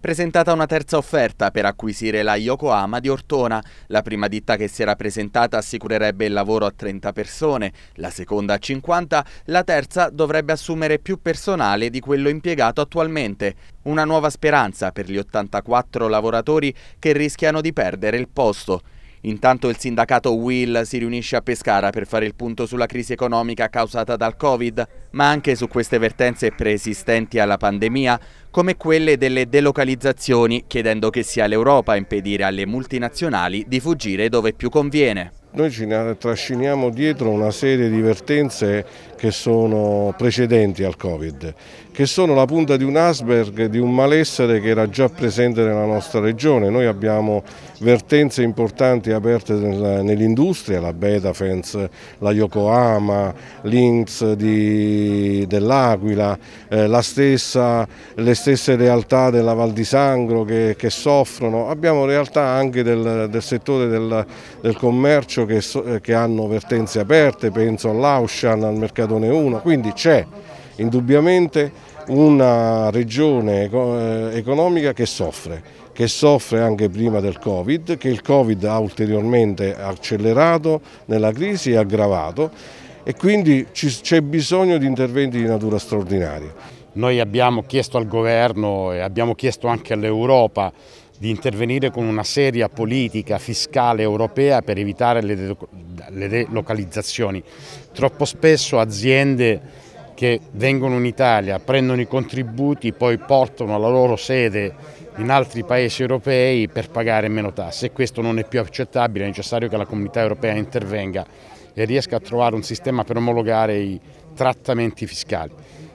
Presentata una terza offerta per acquisire la Yokohama di Ortona. La prima ditta che si era presentata assicurerebbe il lavoro a 30 persone, la seconda a 50, la terza dovrebbe assumere più personale di quello impiegato attualmente. Una nuova speranza per gli 84 lavoratori che rischiano di perdere il posto. Intanto il sindacato Will si riunisce a Pescara per fare il punto sulla crisi economica causata dal Covid, ma anche su queste vertenze preesistenti alla pandemia, come quelle delle delocalizzazioni, chiedendo che sia l'Europa a impedire alle multinazionali di fuggire dove più conviene. Noi ci trasciniamo dietro una serie di vertenze che sono precedenti al Covid, che sono la punta di un iceberg di un malessere che era già presente nella nostra regione. Noi abbiamo vertenze importanti aperte nell'industria, la Betafens, la Yokohama, l'Inps dell'Aquila, eh, le stesse realtà della Val di Sangro che, che soffrono. Abbiamo realtà anche del, del settore del, del commercio che, eh, che hanno vertenze aperte, penso all'Auschan, al Mercatone 1, quindi c'è indubbiamente una regione eh, economica che soffre, che soffre anche prima del Covid, che il Covid ha ulteriormente accelerato nella crisi e aggravato e quindi c'è bisogno di interventi di natura straordinaria. Noi abbiamo chiesto al governo e abbiamo chiesto anche all'Europa di intervenire con una seria politica fiscale europea per evitare le delocalizzazioni. Troppo spesso aziende che vengono in Italia, prendono i contributi, poi portano la loro sede in altri paesi europei per pagare meno tasse e questo non è più accettabile, è necessario che la comunità europea intervenga e riesca a trovare un sistema per omologare i trattamenti fiscali.